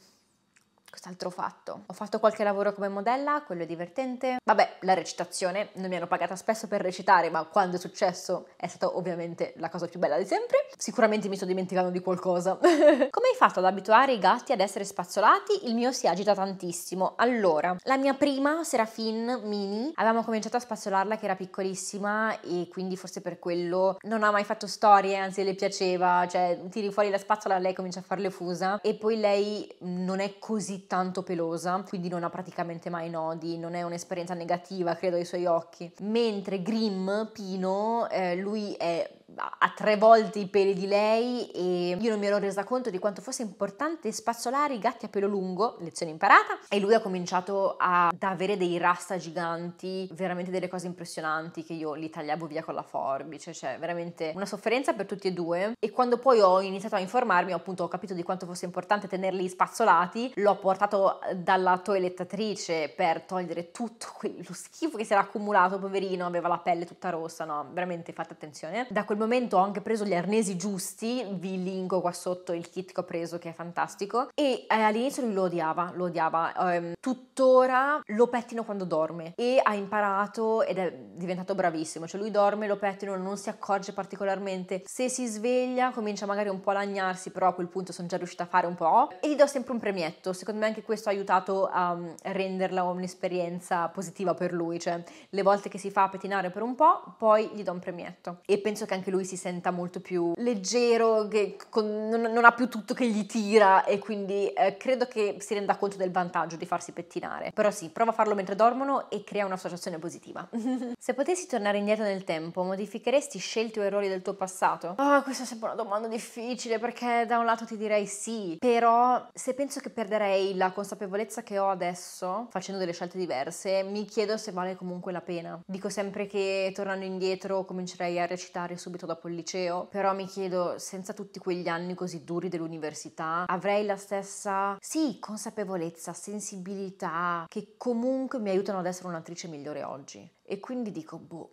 cos'altro ho fatto? Ho fatto qualche lavoro come modella, quello è divertente. Vabbè, la recitazione, non mi hanno pagata spesso per recitare, ma quando è successo è stata ovviamente la cosa più bella di sempre. Sicuramente mi sto dimenticando di qualcosa. come hai fatto ad abituare i gatti ad essere spazzolati? Il mio si agita tantissimo. Allora, la mia prima, Serafin Mini, avevamo cominciato a spazzolarla che era piccolissima e quindi forse per quello non ha mai fatto storie, anzi le piaceva, cioè tiri fuori la spazzola e lei comincia a farle fusa e poi lei non è così tanto pelosa, quindi non ha praticamente mai nodi, non è un'esperienza negativa, credo, ai suoi occhi. Mentre Grimm, Pino, eh, lui è a tre volte i peli di lei e io non mi ero resa conto di quanto fosse importante spazzolare i gatti a pelo lungo, lezione imparata, e lui ha cominciato ad avere dei rasta giganti, veramente delle cose impressionanti che io li tagliavo via con la forbice, cioè veramente una sofferenza per tutti e due e quando poi ho iniziato a informarmi appunto ho capito di quanto fosse importante tenerli spazzolati, l'ho portato eh, dalla toelettatrice per togliere tutto quello schifo che si era accumulato, poverino, aveva la pelle tutta rossa, no, veramente fate attenzione. Da quel momento ho anche preso gli arnesi giusti, vi linko qua sotto il kit che ho preso che è fantastico e eh, all'inizio lui lo odiava, lo odiava, um, tuttora lo pettino quando dorme e ha imparato ed è diventato bravissimo, cioè lui dorme, lo pettino, non si accorge particolarmente, se si sveglia comincia magari un po' a lagnarsi, però a quel punto sono già riuscita a fare un po' e gli do sempre un premietto, secondo me anche questo ha aiutato a mm, renderla un'esperienza positiva per lui, cioè le volte che si fa pettinare per un po' poi gli do un premietto e penso che anche che lui si senta molto più leggero, che con, non, non, ha più tutto che gli tira e quindi eh, credo che si renda conto del vantaggio di farsi pettinare. Però sì, prova a farlo mentre dormono e crea un'associazione positiva. Se potessi tornare indietro nel tempo, modificheresti scelte o errori del tuo passato? oh, questa è sempre una domanda difficile perché da un lato ti direi sì, però se penso che perderei la consapevolezza che ho adesso facendo delle scelte diverse, mi chiedo se vale comunque la pena. Dico sempre che tornando indietro comincerei a recitare subito subito dopo il liceo, però mi chiedo, senza tutti quegli anni così duri dell'università, avrei la stessa, sì, consapevolezza, sensibilità, che comunque mi aiutano ad essere un'attrice migliore oggi. E quindi dico, boh,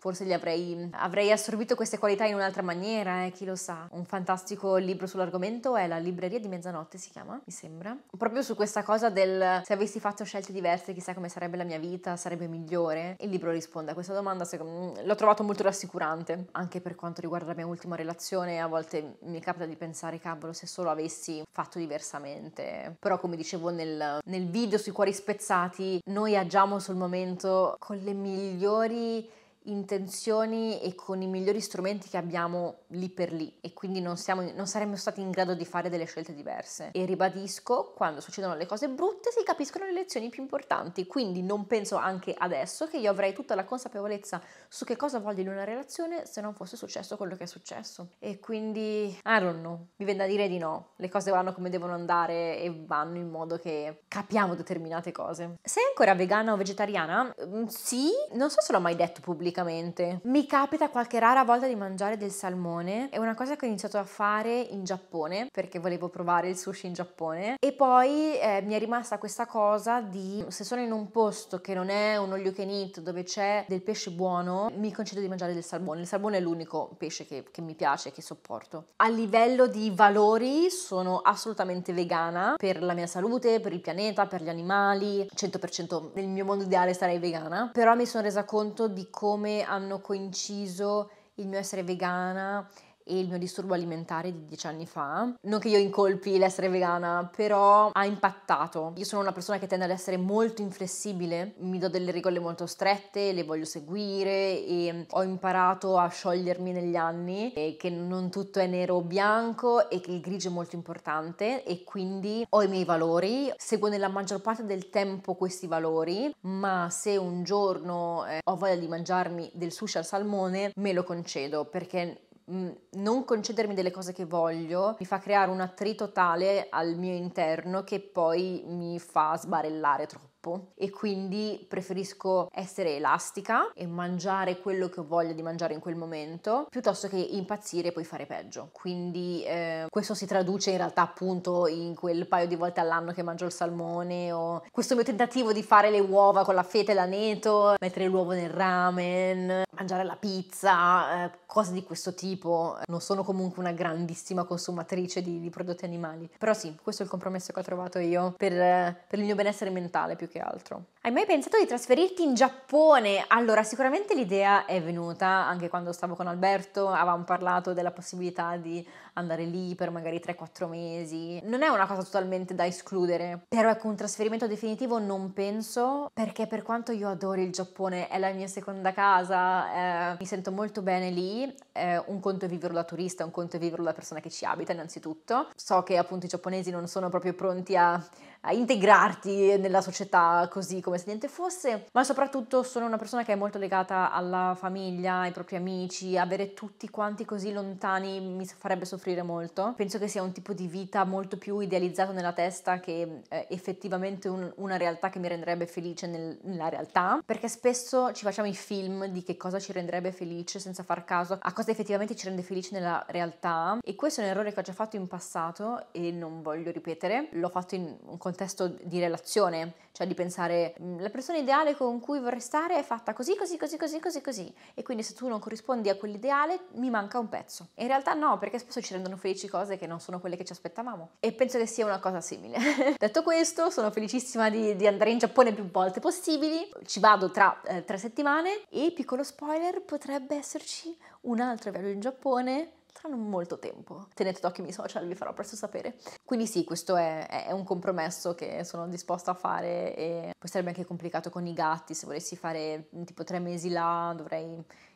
Forse gli avrei, avrei, assorbito queste qualità in un'altra maniera, eh, chi lo sa. Un fantastico libro sull'argomento è La libreria di mezzanotte, si chiama, mi sembra. Proprio su questa cosa del se avessi fatto scelte diverse, chissà come sarebbe la mia vita, sarebbe migliore. Il libro risponde a questa domanda, secondo l'ho trovato molto rassicurante. Anche per quanto riguarda la mia ultima relazione, a volte mi capita di pensare, cavolo, se solo avessi fatto diversamente. Però come dicevo nel, nel video sui cuori spezzati, noi agiamo sul momento con le migliori intenzioni e con i migliori strumenti che abbiamo lì per lì e quindi non, siamo, non saremmo stati in grado di fare delle scelte diverse. E ribadisco, quando succedono le cose brutte si capiscono le lezioni più importanti, quindi non penso anche adesso che io avrei tutta la consapevolezza su che cosa voglio in una relazione se non fosse successo quello che è successo. E quindi, I don't know, mi viene da dire di no, le cose vanno come devono andare e vanno in modo che capiamo determinate cose. Sei ancora vegana o vegetariana? Mm, sì, non so se l'ho mai detto pubblicamente fisicamente. Mi capita qualche rara volta di mangiare del salmone, è una cosa che ho iniziato a fare in Giappone perché volevo provare il sushi in Giappone e poi eh, mi è rimasta questa cosa di se sono in un posto che non è un olio you dove c'è del pesce buono, mi concedo di mangiare del salmone. Il salmone è l'unico pesce che, che mi piace, che sopporto. A livello di valori sono assolutamente vegana per la mia salute, per il pianeta, per gli animali, 100% nel mio mondo ideale sarei vegana, però mi sono resa conto di come come hanno coinciso il mio essere vegana e il mio disturbo alimentare di dieci anni fa. Non che io incolpi l'essere vegana, però ha impattato. Io sono una persona che tende ad essere molto inflessibile, mi do delle regole molto strette, le voglio seguire e ho imparato a sciogliermi negli anni e eh, che non tutto è nero o bianco e che il grigio è molto importante e quindi ho i miei valori, seguo nella maggior parte del tempo questi valori, ma se un giorno eh, ho voglia di mangiarmi del sushi al salmone, me lo concedo perché Mm, non concedermi delle cose che voglio mi fa creare un attrito tale al mio interno che poi mi fa sbarellare troppo tappo e quindi preferisco essere elastica e mangiare quello che ho voglia di mangiare in quel momento piuttosto che impazzire e poi fare peggio. Quindi eh, questo si traduce in realtà appunto in quel paio di volte all'anno che mangio il salmone o questo mio tentativo di fare le uova con la feta e l'aneto, mettere l'uovo nel ramen, mangiare la pizza, eh, cose di questo tipo. Non sono comunque una grandissima consumatrice di, di prodotti animali, però sì, questo è il compromesso che ho trovato io per, eh, per il mio benessere mentale più che che altro. Hai mai pensato di trasferirti in Giappone? Allora, sicuramente l'idea è venuta anche quando stavo con Alberto, avevamo parlato della possibilità di andare lì per magari 3-4 mesi. Non è una cosa totalmente da escludere, però ecco un trasferimento definitivo non penso, perché per quanto io adoro il Giappone, è la mia seconda casa, eh, mi sento molto bene lì, eh, un conto è viverlo da turista, un conto è viverlo da persona che ci abita innanzitutto. So che appunto i giapponesi non sono proprio pronti a a integrarti nella società così come se niente fosse, ma soprattutto sono una persona che è molto legata alla famiglia, ai propri amici, avere tutti quanti così lontani mi farebbe soffrire soffrire molto. Penso che sia un tipo di vita molto più idealizzato nella testa che eh, effettivamente un, una realtà che mi renderebbe felice nel, nella realtà, perché spesso ci facciamo i film di che cosa ci renderebbe felice senza far caso a cosa effettivamente ci rende felice nella realtà e questo è un errore che ho già fatto in passato e non voglio ripetere, l'ho fatto in un contesto di relazione, cioè di pensare mm, la persona ideale con cui vorrei stare è fatta così, così, così, così, così, così e quindi se tu non corrispondi a quell'ideale mi manca un pezzo. in realtà no, perché spesso ci rendono felici cose che non sono quelle che ci aspettavamo. E penso che sia una cosa simile. Detto questo, sono felicissima di, di, andare in Giappone più volte possibili. Ci vado tra eh, tre settimane e piccolo spoiler, potrebbe esserci un altro viaggio in Giappone tra non molto tempo. Tenete d'occhio i miei social, vi farò presto sapere. Quindi sì, questo è, è, un compromesso che sono disposta a fare e poi sarebbe anche complicato con i gatti, se volessi fare mm, tipo tre mesi là dovrei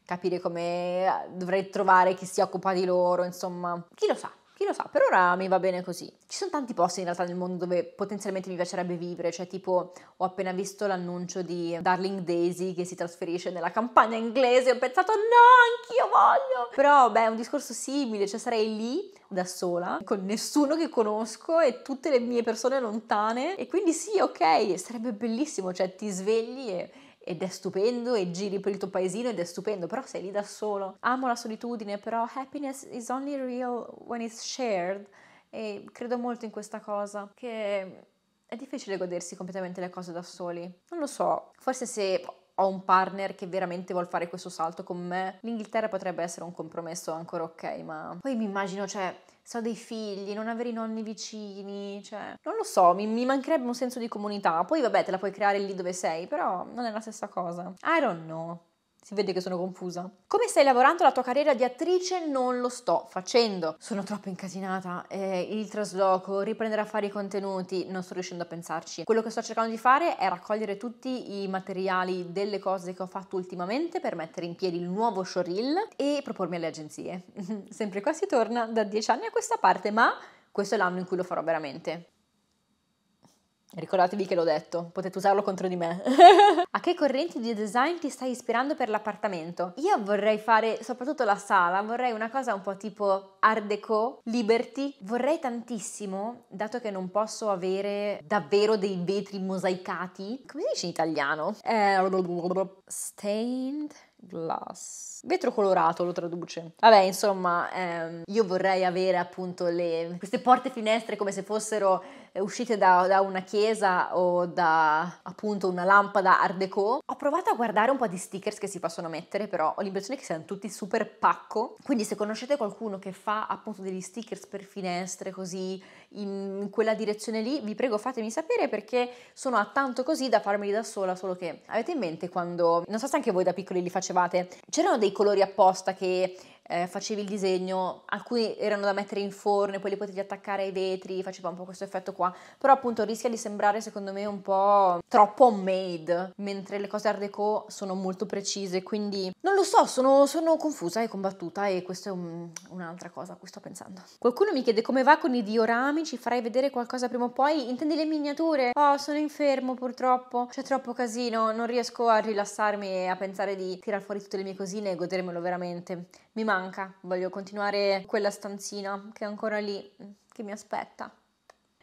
capire come eh, dovrei trovare chi si occupa di loro, insomma, chi lo sa. Chi lo sa, per ora mi va bene così. Ci sono tanti posti in realtà nel mondo dove potenzialmente mi piacerebbe vivere, cioè tipo ho appena visto l'annuncio di Darling Daisy che si trasferisce nella campagna inglese, ho pensato no, anch'io voglio! Però beh, è un discorso simile, cioè sarei lì da sola, con nessuno che conosco e tutte le mie persone lontane e quindi sì, ok, sarebbe bellissimo, cioè ti svegli e ed è stupendo e giri per il tuo paesino ed è stupendo, però sei lì da solo. Amo la solitudine, però happiness is only real when it's shared e credo molto in questa cosa che è difficile godersi completamente le cose da soli. Non lo so, forse se ho un partner che veramente vuol fare questo salto con me, l'Inghilterra potrebbe essere un compromesso ancora ok, ma poi mi immagino, cioè se ho dei figli, non avere i nonni vicini, cioè non lo so, mi, mi, mancherebbe un senso di comunità. Poi vabbè, te la puoi creare lì dove sei, però non è la stessa cosa. I don't know. Si vede che sono confusa. Come stai lavorando la tua carriera di attrice? Non lo sto facendo. Sono troppo incasinata. Eh, il trasloco, riprendere a fare i contenuti, non sto riuscendo a pensarci. Quello che sto cercando di fare è raccogliere tutti i materiali delle cose che ho fatto ultimamente per mettere in piedi il nuovo showreel e propormi alle agenzie. Sempre qua si torna da dieci anni a questa parte, ma questo è l'anno in cui lo farò veramente. Ricordatevi che l'ho detto, potete usarlo contro di me. a che correnti di design ti stai ispirando per l'appartamento? Io vorrei fare soprattutto la sala, vorrei una cosa un po' tipo Art Deco, Liberty. Vorrei tantissimo, dato che non posso avere davvero dei vetri mosaicati, come si dice in italiano? Eh, stained? glass. Vetro colorato lo traduce. Vabbè, insomma, ehm, io vorrei avere appunto le, queste porte finestre come se fossero eh, uscite da, da, una chiesa o da appunto una lampada art deco. Ho provato a guardare un po' di stickers che si possono mettere, però ho l'impressione che siano tutti super pacco. Quindi se conoscete qualcuno che fa appunto degli stickers per finestre così in quella direzione lì, vi prego fatemi sapere perché sono a tanto così da farmeli da sola, solo che avete in mente quando, non so se anche voi da piccoli li facevate, c'erano dei colori apposta che eh, facevi il disegno, alcuni erano da mettere in forno poi li potevi attaccare ai vetri, faceva un po' questo effetto qua, però appunto rischia di sembrare secondo me un po' troppo made, mentre le cose art deco sono molto precise, quindi non lo so, sono, sono confusa e combattuta e questa è un, un'altra cosa a cui sto pensando. Qualcuno mi chiede come va con i diorami, ci farai vedere qualcosa prima o poi? Intendi le miniature? Oh, sono infermo purtroppo, c'è troppo casino, non riesco a rilassarmi e a pensare di tirar fuori tutte le mie cosine e godermelo veramente mi manca, voglio continuare quella stanzina che è ancora lì, che mi aspetta.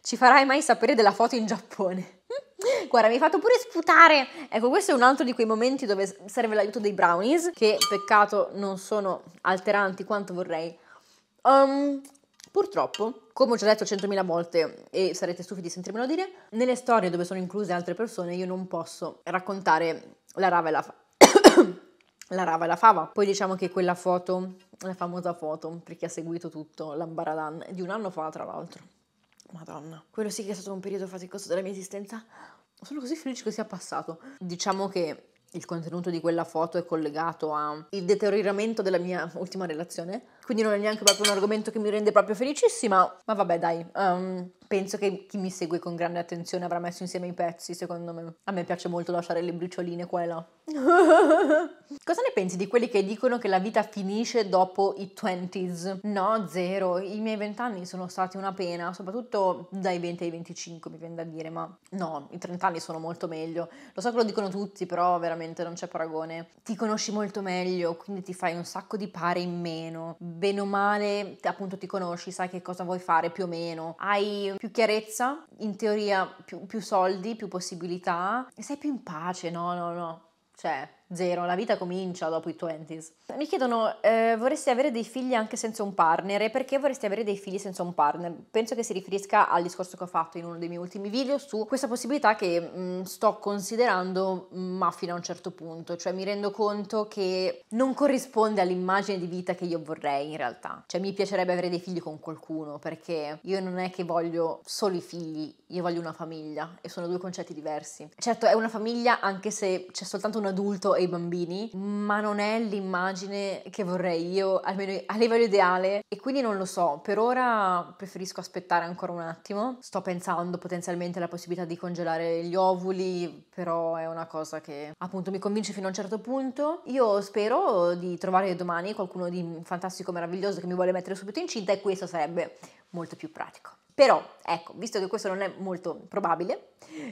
Ci farai mai sapere della foto in Giappone? Guarda, mi hai fatto pure sputare. Ecco, questo è un altro di quei momenti dove serve l'aiuto dei brownies, che peccato non sono alteranti quanto vorrei. Um, purtroppo, come ho già detto centomila volte e sarete stufi di sentirmelo dire, nelle storie dove sono incluse altre persone io non posso raccontare la rava e la fa... la rava e la fava. Poi diciamo che quella foto, la famosa foto, per chi ha seguito tutto, l'ambaradan, di un anno fa tra l'altro. Madonna, quello sì che è stato un periodo faticoso della mia esistenza. Sono così felice che sia passato. Diciamo che il contenuto di quella foto è collegato al deterioramento della mia ultima relazione quindi non è neanche proprio un argomento che mi rende proprio felicissima, ma vabbè dai, um, penso che chi mi segue con grande attenzione avrà messo insieme i pezzi, secondo me. A me piace molto lasciare le bricioline qua e là. Cosa ne pensi di quelli che dicono che la vita finisce dopo i 20s? No, zero. I miei 20 anni sono stati una pena, soprattutto dai 20 ai 25 mi viene da dire, ma no, i 30 anni sono molto meglio. Lo so che lo dicono tutti, però veramente non c'è paragone. Ti conosci molto meglio, quindi ti fai un sacco di pare in meno bene o male appunto ti conosci, sai che cosa vuoi fare più o meno, hai più chiarezza, in teoria più, più soldi, più possibilità e sei più in pace, no, no, no, cioè Zero, la vita comincia dopo i 20s. Mi chiedono, eh, vorresti avere dei figli anche senza un partner? E perché vorresti avere dei figli senza un partner? Penso che si riferisca al discorso che ho fatto in uno dei miei ultimi video su questa possibilità che mh, mm, sto considerando, mm, ma fino a un certo punto. Cioè mi rendo conto che non corrisponde all'immagine di vita che io vorrei in realtà. Cioè mi piacerebbe avere dei figli con qualcuno, perché io non è che voglio solo i figli, io voglio una famiglia. E sono due concetti diversi. Certo, è una famiglia anche se c'è soltanto un adulto e i bambini, ma non è l'immagine che vorrei io, almeno a livello ideale. E quindi non lo so, per ora preferisco aspettare ancora un attimo. Sto pensando potenzialmente alla possibilità di congelare gli ovuli, però è una cosa che appunto mi convince fino a un certo punto. Io spero di trovare domani qualcuno di fantastico, meraviglioso che mi vuole mettere subito incinta e questo sarebbe molto più pratico. Però, ecco, visto che questo non è molto probabile,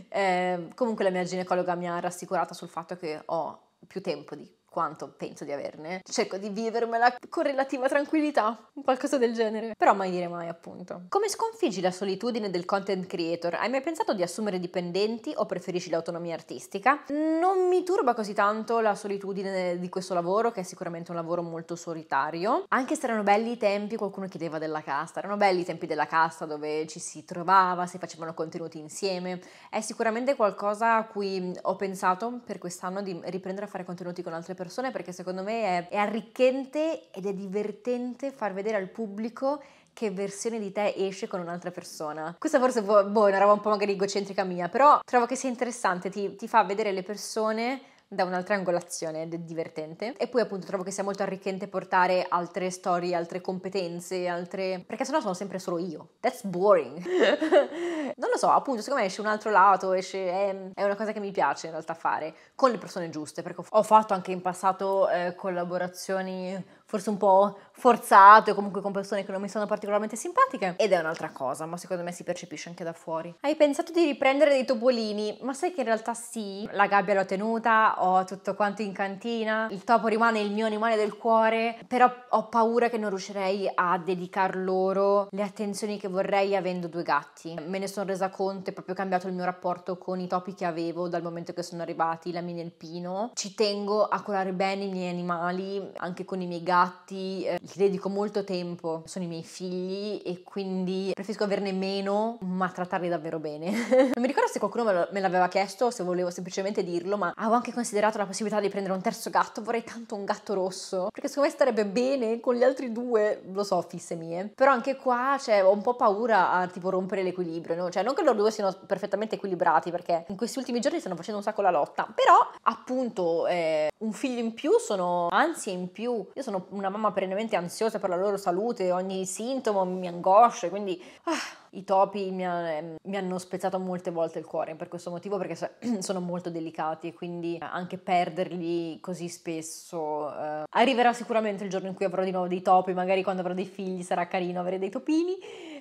eh, comunque la mia ginecologa mi ha rassicurata sul fatto che ho più tempo di quanto penso di averne, cerco di vivermela con relativa tranquillità, qualcosa del genere. Però mai dire mai, appunto. Come sconfiggi la solitudine del content creator? Hai mai pensato di assumere dipendenti o preferisci l'autonomia artistica? Non mi turba così tanto la solitudine di questo lavoro, che è sicuramente un lavoro molto solitario. Anche se erano belli i tempi, qualcuno chiedeva della casta, erano belli i tempi della casta dove ci si trovava, si facevano contenuti insieme. È sicuramente qualcosa a cui ho pensato per quest'anno di riprendere a fare contenuti con altre persone persone perché secondo me è, è arricchente ed è divertente far vedere al pubblico che versione di te esce con un'altra persona. Questa forse boh, boh è una roba un po' magari egocentrica mia, però trovo che sia interessante, ti, ti fa vedere le persone da un'altra angolazione ed è divertente. E poi appunto trovo che sia molto arricchente portare altre storie, altre competenze, altre... perché sennò sono sempre solo io. That's boring. non lo so, appunto, secondo me esce un altro lato, esce... È, è, una cosa che mi piace in realtà fare con le persone giuste, perché ho fatto anche in passato eh, collaborazioni forse un po' forzato e comunque con persone che non mi sono particolarmente simpatiche ed è un'altra cosa, ma secondo me si percepisce anche da fuori. Hai pensato di riprendere dei topolini, ma sai che in realtà sì, la gabbia l'ho tenuta, ho tutto quanto in cantina, il topo rimane il mio animale del cuore, però ho paura che non riuscirei a dedicar loro le attenzioni che vorrei avendo due gatti. Me ne sono resa conto e proprio cambiato il mio rapporto con i topi che avevo dal momento che sono arrivati, la mia e il pino. Ci tengo a curare bene i miei animali, anche con i miei gatti gatti, eh, gli dedico molto tempo, sono i miei figli e quindi preferisco averne meno ma trattarli davvero bene. non mi ricordo se qualcuno me, lo, me l'aveva chiesto se volevo semplicemente dirlo, ma avevo anche considerato la possibilità di prendere un terzo gatto, vorrei tanto un gatto rosso, perché secondo me starebbe bene con gli altri due, lo so, fisse mie. Però anche qua cioè, ho un po' paura a tipo rompere l'equilibrio, no? Cioè non che loro due siano perfettamente equilibrati perché in questi ultimi giorni stanno facendo un sacco la lotta, però appunto eh, un figlio in più sono ansie in più, io sono una mamma perennemente ansiosa per la loro salute, ogni sintomo mi angoscia, quindi ah, i topi mi, ha, mi, hanno spezzato molte volte il cuore per questo motivo perché sono molto delicati e quindi anche perderli così spesso eh, arriverà sicuramente il giorno in cui avrò di nuovo dei topi, magari quando avrò dei figli sarà carino avere dei topini,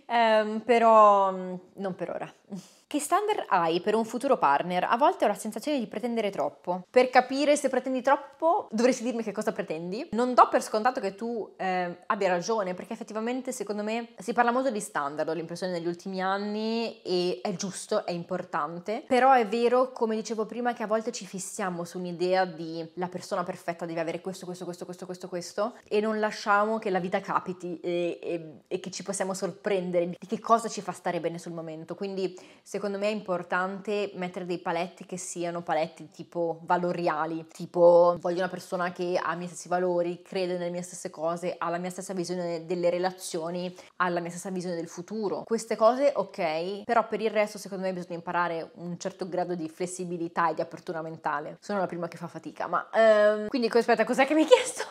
ehm, però mm, non per ora. Che standard hai per un futuro partner? A volte ho la sensazione di pretendere troppo. Per capire se pretendi troppo, dovresti dirmi che cosa pretendi. Non do per scontato che tu eh, abbia ragione, perché effettivamente secondo me si parla molto di standard, ho l'impressione negli ultimi anni e è giusto, è importante, però è vero, come dicevo prima, che a volte ci fissiamo su un'idea di la persona perfetta deve avere questo, questo, questo, questo, questo, questo e non lasciamo che la vita capiti e, e, e che ci possiamo sorprendere di che cosa ci fa stare bene sul momento. Quindi se Secondo me è importante mettere dei paletti che siano paletti tipo valoriali, tipo voglio una persona che ha i miei stessi valori, crede nelle mie stesse cose, ha la mia stessa visione delle relazioni, ha la mia stessa visione del futuro. Queste cose ok, però per il resto secondo me bisogna imparare un certo grado di flessibilità e di apertura mentale. Sono la prima che fa fatica, ma... Ehm, quindi aspetta, cos'è che mi hai chiesto?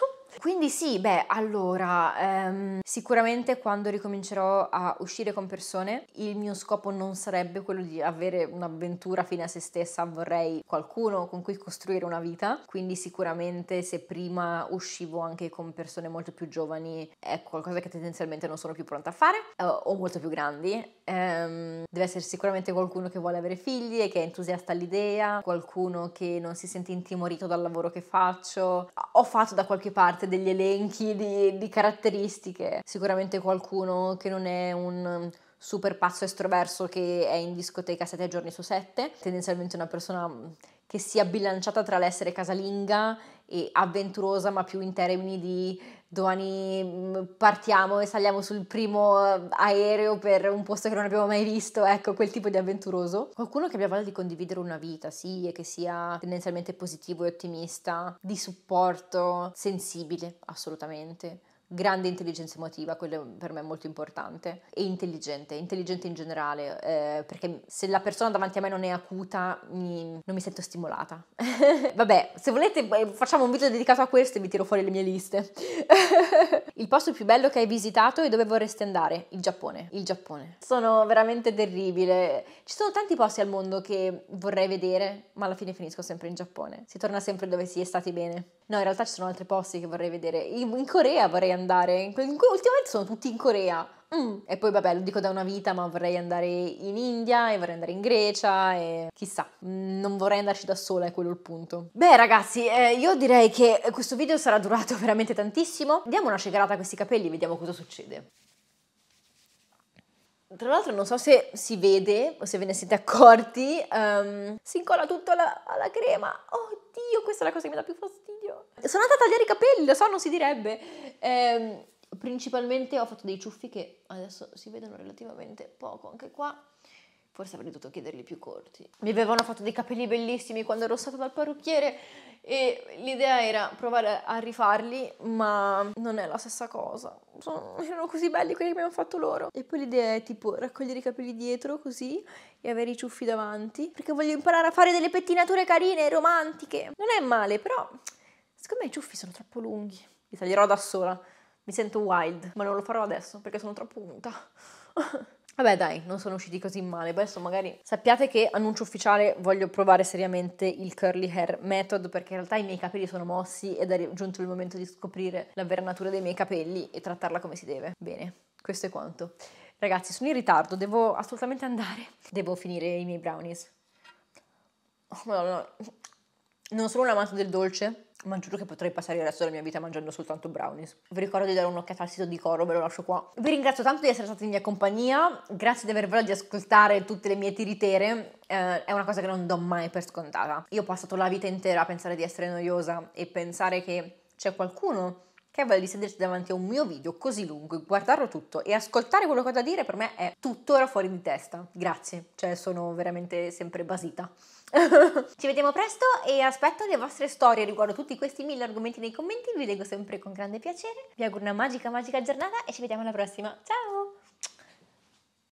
Quindi sì, beh, allora, ehm, sicuramente quando ricomincerò a uscire con persone, il mio scopo non sarebbe quello di avere un'avventura fine a se stessa, vorrei qualcuno con cui costruire una vita, quindi sicuramente se prima uscivo anche con persone molto più giovani è qualcosa che tendenzialmente non sono più pronta a fare eh, o molto più grandi. Ehm, deve essere sicuramente qualcuno che vuole avere figli e che è entusiasta all'idea, qualcuno che non si sente intimorito dal lavoro che faccio. Ho fatto da qualche parte degli elenchi di, di caratteristiche. Sicuramente qualcuno che non è un um, super pazzo estroverso che è in discoteca sette giorni su sette, tendenzialmente una persona um, che sia bilanciata tra l'essere casalinga e avventurosa ma più in termini di domani mm, partiamo e saliamo sul primo eh, aereo per un posto che non abbiamo mai visto, ecco, quel tipo di avventuroso. Qualcuno che abbia voglia di condividere una vita, sì, e che sia tendenzialmente positivo e ottimista, di supporto, sensibile, assolutamente grande intelligenza emotiva, quello per me è molto importante, e intelligente, intelligente in generale, eh, perché se la persona davanti a me non è acuta mi, non mi sento stimolata. Vabbè, se volete eh, facciamo un video dedicato a questo e vi tiro fuori le mie liste. il posto più bello che hai visitato e dove vorresti andare? Il Giappone, il Giappone. Sono veramente terribile. Ci sono tanti posti al mondo che vorrei vedere, ma alla fine finisco sempre in Giappone. Si torna sempre dove si è stati bene. No, in realtà ci sono altri posti che vorrei vedere. In, Corea vorrei andare. In, ultimamente sono tutti in Corea. Mm. E poi, vabbè, lo dico da una vita, ma vorrei andare in India e vorrei andare in Grecia e chissà, mm, non vorrei andarci da sola, è quello il punto. Beh, ragazzi, eh, io direi che questo video sarà durato veramente tantissimo. Diamo una cecherata a questi capelli, e vediamo cosa succede. Tra l'altro non so se si vede o se ve ne siete accorti, um, si incolla tutto alla, alla crema. Oddio, questa è la cosa che mi dà più fastidio. Sono andata a tagliare i capelli, lo so, non si direbbe. Eh, principalmente ho fatto dei ciuffi che adesso si vedono relativamente poco anche qua. Forse avrei dovuto chiederli più corti. Mi avevano fatto dei capelli bellissimi quando ero stata dal parrucchiere e l'idea era provare a rifarli, ma non è la stessa cosa. Sono, erano così belli quelli che mi hanno fatto loro. E poi l'idea è tipo raccogliere i capelli dietro così e avere i ciuffi davanti, perché voglio imparare a fare delle pettinature carine, romantiche. Non è male, però Secondo me i ciuffi sono troppo lunghi. Li taglierò da sola. Mi sento wild, ma non lo farò adesso perché sono troppo unta. Vabbè dai, non sono usciti così male. Adesso magari sappiate che annuncio ufficiale voglio provare seriamente il curly hair method perché in realtà i miei capelli sono mossi ed è giunto il momento di scoprire la vera natura dei miei capelli e trattarla come si deve. Bene, questo è quanto. Ragazzi, sono in ritardo, devo assolutamente andare. Devo finire i miei brownies. Oh, no, no. Non sono un amante del dolce, ma giuro che potrei passare il resto della mia vita mangiando soltanto brownies. Vi ricordo di dare un'occhiata al sito di Coro, ve lo lascio qua. Vi ringrazio tanto di essere stati in mia compagnia, grazie di aver voglia di ascoltare tutte le mie tiritere, eh, è una cosa che non do mai per scontata. Io ho passato la vita intera a pensare di essere noiosa e pensare che c'è qualcuno che è voglia di sedersi davanti a un mio video così lungo, guardarlo tutto e ascoltare quello che ho da dire per me è tuttora fuori di testa. Grazie, cioè sono veramente sempre basita. Ci vediamo presto e aspetto le vostre storie riguardo tutti questi mille argomenti nei commenti, vi leggo sempre con grande piacere. Vi auguro una magica magica giornata e ci vediamo alla prossima. Ciao!